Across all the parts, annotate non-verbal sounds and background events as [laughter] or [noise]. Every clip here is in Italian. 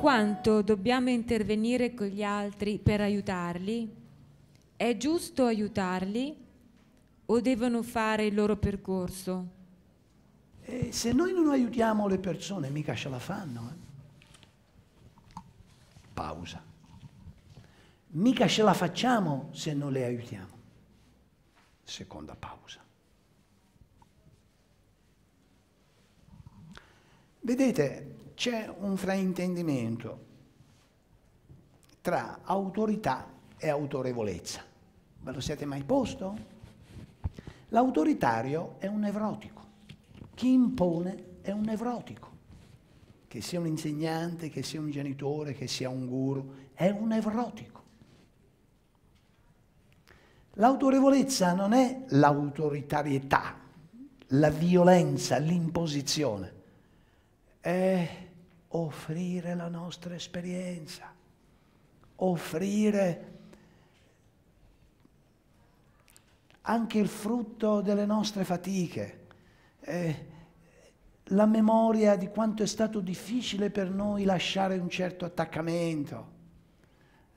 quanto dobbiamo intervenire con gli altri per aiutarli? È giusto aiutarli o devono fare il loro percorso? E se noi non aiutiamo le persone, mica ce la fanno. Eh? Pausa. Mica ce la facciamo se non le aiutiamo. Seconda pausa. Vedete, c'è un fraintendimento tra autorità e autorevolezza. Ve lo siete mai posto? L'autoritario è un nevrotico. Chi impone è un nevrotico. Che sia un insegnante, che sia un genitore, che sia un guru, è un nevrotico. L'autorevolezza non è l'autoritarietà, la violenza, l'imposizione. È offrire la nostra esperienza, offrire anche il frutto delle nostre fatiche, eh, la memoria di quanto è stato difficile per noi lasciare un certo attaccamento,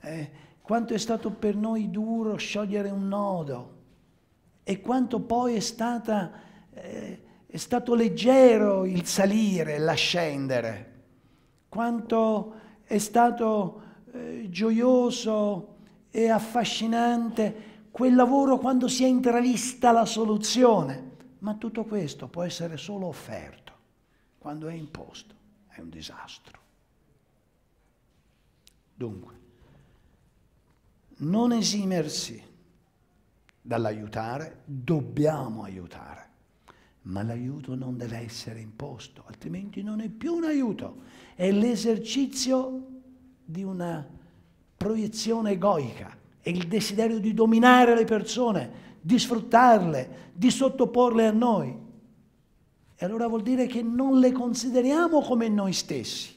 eh, quanto è stato per noi duro sciogliere un nodo e quanto poi è, stata, eh, è stato leggero il salire, l'ascendere quanto è stato eh, gioioso e affascinante quel lavoro quando si è intravista la soluzione. Ma tutto questo può essere solo offerto. Quando è imposto è un disastro. Dunque, non esimersi dall'aiutare, dobbiamo aiutare ma l'aiuto non deve essere imposto, altrimenti non è più un aiuto, è l'esercizio di una proiezione egoica, è il desiderio di dominare le persone, di sfruttarle, di sottoporle a noi. E allora vuol dire che non le consideriamo come noi stessi.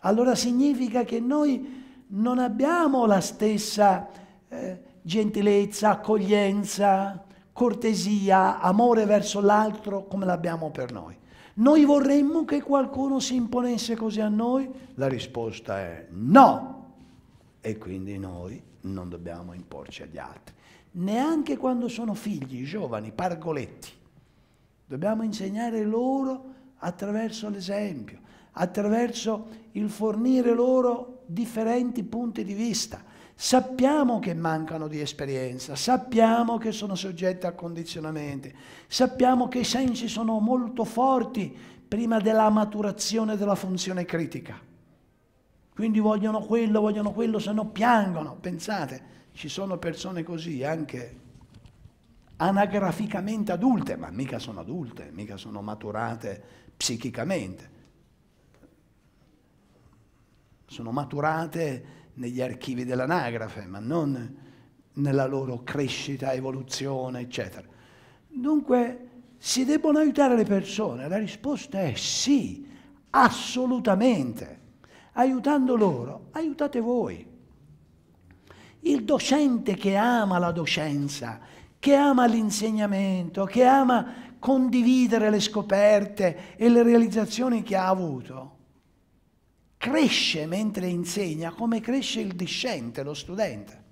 Allora significa che noi non abbiamo la stessa eh, gentilezza, accoglienza, cortesia, amore verso l'altro come l'abbiamo per noi. Noi vorremmo che qualcuno si imponesse così a noi? La risposta è no. E quindi noi non dobbiamo imporci agli altri. Neanche quando sono figli, giovani, pargoletti. Dobbiamo insegnare loro attraverso l'esempio, attraverso il fornire loro differenti punti di vista. Sappiamo che mancano di esperienza, sappiamo che sono soggette a condizionamenti, sappiamo che i sensi sono molto forti prima della maturazione della funzione critica. Quindi vogliono quello, vogliono quello, se no piangono. Pensate, ci sono persone così, anche anagraficamente adulte, ma mica sono adulte, mica sono maturate psichicamente. Sono maturate negli archivi dell'anagrafe, ma non nella loro crescita, evoluzione, eccetera. Dunque si debbono aiutare le persone? La risposta è sì, assolutamente. Aiutando loro, aiutate voi. Il docente che ama la docenza, che ama l'insegnamento, che ama condividere le scoperte e le realizzazioni che ha avuto, cresce mentre insegna come cresce il discente, lo studente.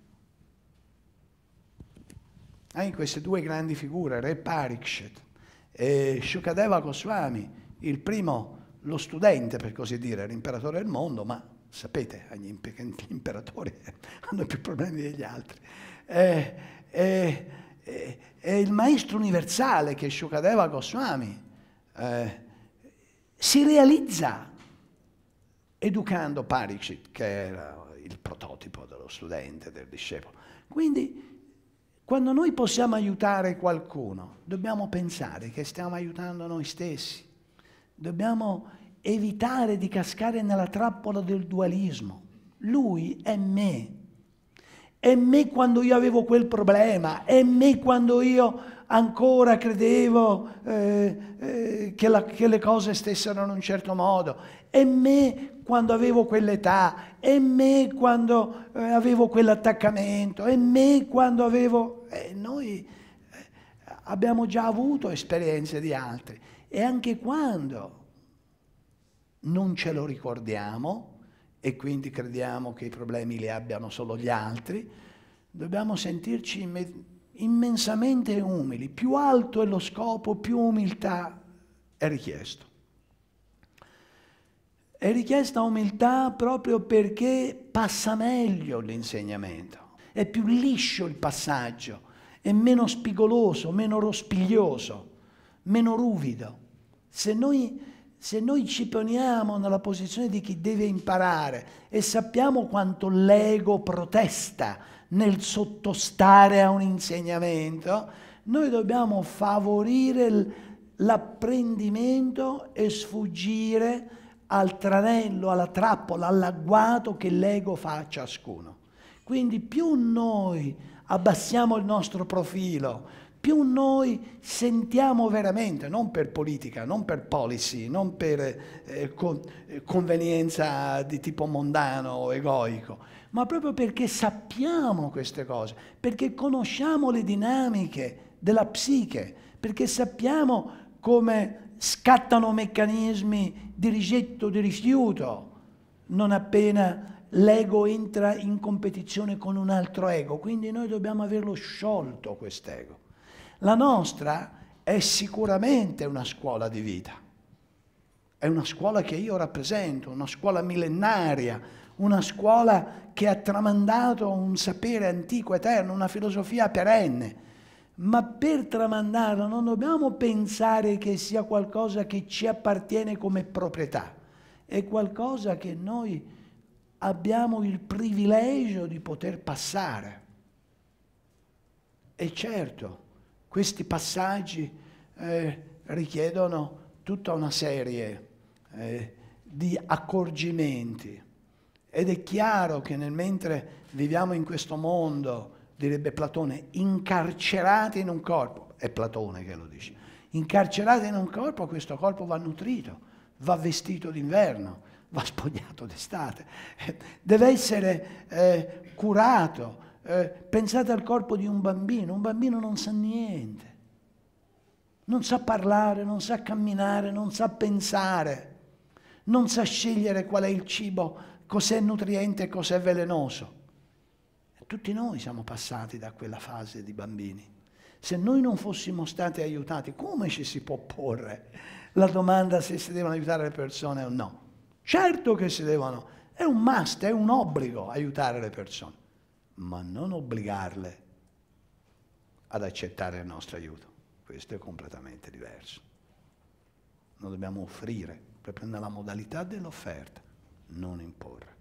Hai ah, queste due grandi figure, Re Parikshit e Shukadeva Goswami, il primo lo studente per così dire, l'imperatore del mondo, ma sapete, gli imperatori [laughs] hanno più problemi degli altri. E, eh, e, eh, e, eh, e il maestro universale che è Shukadeva Goswami eh, si realizza educando Paricit, che era il prototipo dello studente, del discepolo. Quindi quando noi possiamo aiutare qualcuno, dobbiamo pensare che stiamo aiutando noi stessi. Dobbiamo evitare di cascare nella trappola del dualismo. Lui è me. È me quando io avevo quel problema, è me quando io ancora credevo eh, eh, che, la, che le cose stessero in un certo modo, è me quando avevo quell'età, e me quando eh, avevo quell'attaccamento, e me quando avevo... Eh, noi eh, abbiamo già avuto esperienze di altri e anche quando non ce lo ricordiamo e quindi crediamo che i problemi li abbiano solo gli altri, dobbiamo sentirci immensamente umili. Più alto è lo scopo, più umiltà è richiesto. È richiesta umiltà proprio perché passa meglio l'insegnamento, è più liscio il passaggio, è meno spigoloso, meno rospiglioso, meno ruvido. Se noi, se noi ci poniamo nella posizione di chi deve imparare e sappiamo quanto l'ego protesta nel sottostare a un insegnamento, noi dobbiamo favorire l'apprendimento e sfuggire al tranello, alla trappola, all'agguato che l'ego fa a ciascuno. Quindi più noi abbassiamo il nostro profilo, più noi sentiamo veramente, non per politica, non per policy, non per eh, con, eh, convenienza di tipo mondano o egoico, ma proprio perché sappiamo queste cose, perché conosciamo le dinamiche della psiche, perché sappiamo come scattano meccanismi di rigetto, di rifiuto, non appena l'ego entra in competizione con un altro ego, quindi noi dobbiamo averlo sciolto quest'ego. La nostra è sicuramente una scuola di vita, è una scuola che io rappresento, una scuola millenaria, una scuola che ha tramandato un sapere antico, eterno, una filosofia perenne ma per tramandarla non dobbiamo pensare che sia qualcosa che ci appartiene come proprietà, è qualcosa che noi abbiamo il privilegio di poter passare. E certo, questi passaggi eh, richiedono tutta una serie eh, di accorgimenti ed è chiaro che nel mentre viviamo in questo mondo, direbbe Platone, incarcerati in un corpo, è Platone che lo dice, incarcerati in un corpo, questo corpo va nutrito, va vestito d'inverno, va spogliato d'estate, deve essere eh, curato. Eh, pensate al corpo di un bambino, un bambino non sa niente, non sa parlare, non sa camminare, non sa pensare, non sa scegliere qual è il cibo, cos'è nutriente e cos'è velenoso. Tutti noi siamo passati da quella fase di bambini. Se noi non fossimo stati aiutati, come ci si può porre la domanda se si devono aiutare le persone o no? Certo che si devono, è un must, è un obbligo aiutare le persone, ma non obbligarle ad accettare il nostro aiuto. Questo è completamente diverso. Noi dobbiamo offrire, per prendere la modalità dell'offerta, non imporre.